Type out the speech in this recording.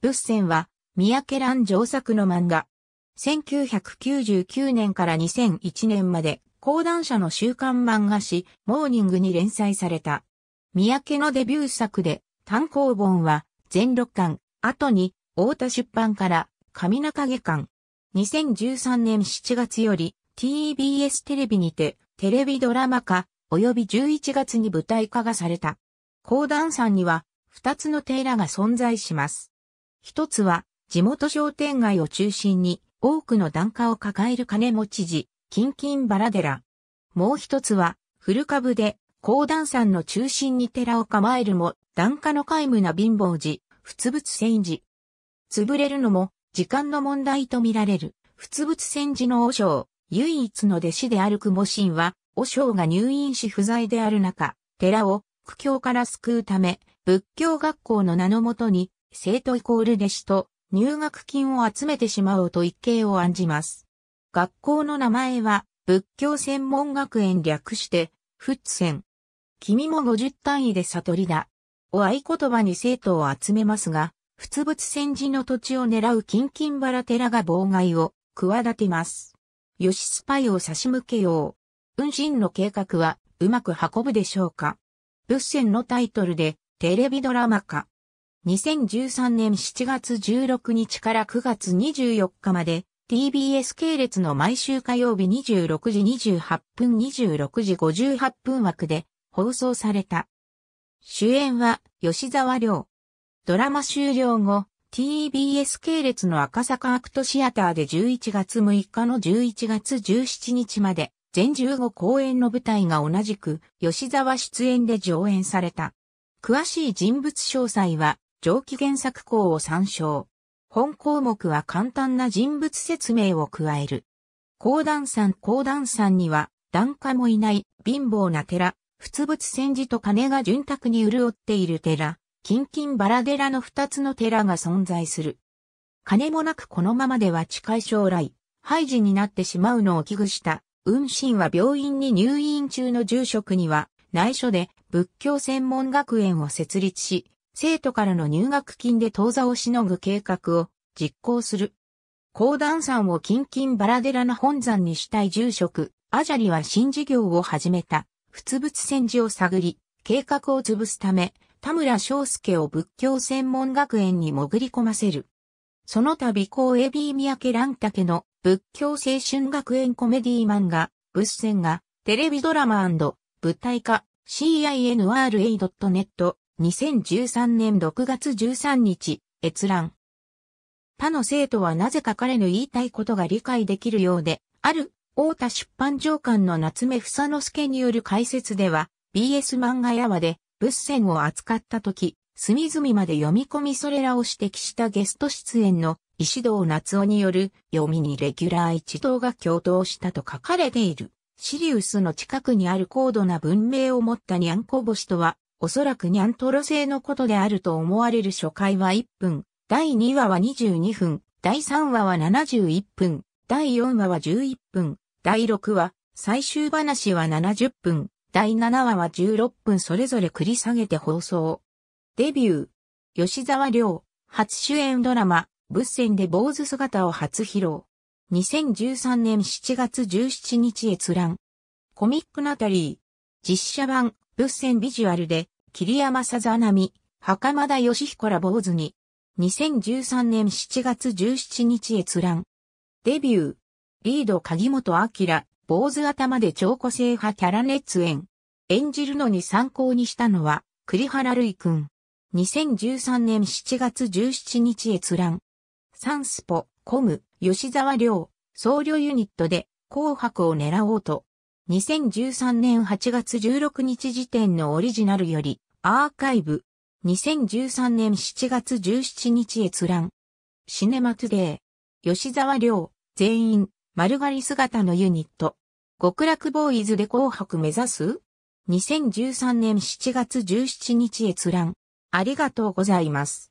ブッセンは、三宅蘭上作の漫画。1999年から2001年まで、講談社の週刊漫画誌、モーニングに連載された。三宅のデビュー作で、単行本は、全六巻、後に、大田出版から、上中下巻。2013年7月より、TBS テレビにて、テレビドラマ化、及び11月に舞台化がされた。講談さんには、二つのテラが存在します。一つは、地元商店街を中心に多くの檀家を抱える金持ち寺、金金バラ寺。もう一つは、古株で、高段山の中心に寺を構えるも、檀家の皆無な貧乏寺、仏仏戦寺。潰れるのも、時間の問題とみられる、仏仏戦寺の和尚、唯一の弟子である雲神は、和尚が入院し不在である中、寺を苦境から救うため、仏教学校の名のもとに、生徒イコール弟子と入学金を集めてしまおうと一計を案じます。学校の名前は仏教専門学園略して仏専。君も50単位で悟りだ。お合言葉に生徒を集めますが、仏仏戦時の土地を狙う金金原寺が妨害を企てます。吉スパイを差し向けよう。運針の計画はうまく運ぶでしょうか。仏戦のタイトルでテレビドラマ化。2013年7月16日から9月24日まで TBS 系列の毎週火曜日26時28分26時58分枠で放送された。主演は吉沢亮。ドラマ終了後、TBS 系列の赤坂アクトシアターで11月6日の11月17日まで、全15公演の舞台が同じく吉沢出演で上演された。詳しい人物詳細は上記原作項を参照。本項目は簡単な人物説明を加える。高段山高段んには、段家もいない貧乏な寺、仏仏戦時と金が潤沢に潤っている寺、金金バラ寺の二つの寺が存在する。金もなくこのままでは近い将来、廃寺になってしまうのを危惧した、運心は病院に入院中の住職には、内緒で仏教専門学園を設立し、生徒からの入学金で当座をしのぐ計画を実行する。高段山を近々バラデラの本山にしたい住職、アジャリは新事業を始めた、仏仏戦時を探り、計画を潰すため、田村章介を仏教専門学園に潜り込ませる。その度高エビー三宅乱竹の仏教青春学園コメディー漫画、仏戦がテレビドラマ舞台化 CINRA.net 2013年6月13日、閲覧。他の生徒はなぜか彼の言いたいことが理解できるようで、ある、大田出版長官の夏目房之助による解説では、BS 漫画やわで、仏戦を扱った時、隅々まで読み込みそれらを指摘したゲスト出演の石堂夏夫による読みにレギュラー一同が共闘したと書かれている。シリウスの近くにある高度な文明を持ったニャンコ星とはおそらくニャントロ製のことであると思われる初回は1分、第2話は22分、第3話は71分、第4話は11分、第6話、最終話は70分、第7話は16分それぞれ繰り下げて放送。デビュー。吉沢亮、初主演ドラマ、仏戦で坊主姿を初披露。2013年7月17日閲覧。コミックナタリー。実写版、物線ビジュアルで、桐山さざなみ、袴田義彦ら坊主に、2013年7月17日閲覧。デビュー。リード鍵本明、坊主頭で超個性派キャラ熱演。演じるのに参考にしたのは、栗原るいくん。2013年7月17日閲覧。サンスポ、コム、吉沢亮、僧侶ユニットで、紅白を狙おうと、2013年8月16日時点のオリジナルより、アーカイブ、2013年7月17日閲覧。シネマトゥデー。吉沢亮、全員、丸刈り姿のユニット。極楽ボーイズで紅白目指す ?2013 年7月17日閲覧。ありがとうございます。